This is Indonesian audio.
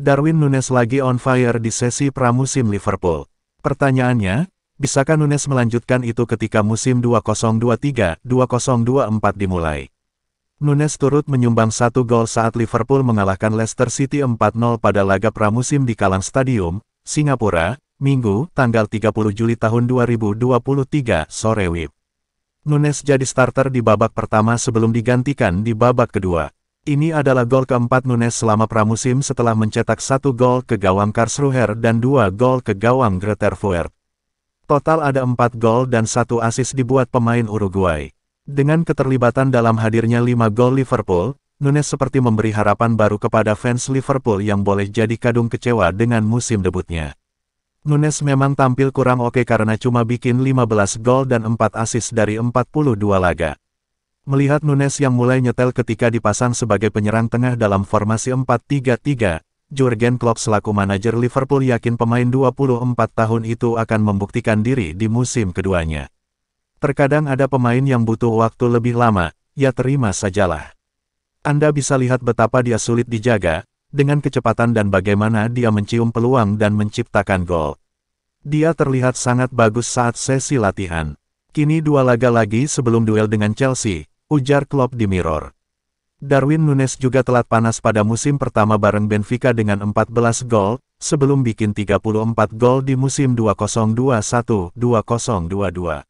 Darwin Nunes lagi on fire di sesi pramusim Liverpool. Pertanyaannya, bisakah Nunes melanjutkan itu ketika musim 2023-2024 dimulai? Nunes turut menyumbang satu gol saat Liverpool mengalahkan Leicester City 4-0 pada laga pramusim di Kalang Stadium, Singapura, Minggu, tanggal 30 Juli tahun 2023, sore WIB. Nunes jadi starter di babak pertama sebelum digantikan di babak kedua. Ini adalah gol keempat Nunes selama pramusim setelah mencetak satu gol ke gawang Karlsruher dan dua gol ke gawang Greter Total ada empat gol dan satu asis dibuat pemain Uruguay. Dengan keterlibatan dalam hadirnya lima gol Liverpool, Nunes seperti memberi harapan baru kepada fans Liverpool yang boleh jadi kadung kecewa dengan musim debutnya. Nunes memang tampil kurang oke karena cuma bikin 15 gol dan 4 asis dari 42 laga. Melihat Nunes yang mulai nyetel ketika dipasang sebagai penyerang tengah dalam formasi 4-3-3, Jurgen Klopp selaku manajer Liverpool yakin pemain 24 tahun itu akan membuktikan diri di musim keduanya. Terkadang ada pemain yang butuh waktu lebih lama, ya terima sajalah. Anda bisa lihat betapa dia sulit dijaga, dengan kecepatan dan bagaimana dia mencium peluang dan menciptakan gol. Dia terlihat sangat bagus saat sesi latihan. Kini dua laga lagi sebelum duel dengan Chelsea, ujar Klopp di Mirror. Darwin Nunes juga telat panas pada musim pertama bareng Benfica dengan 14 gol, sebelum bikin 34 gol di musim 2021-2022.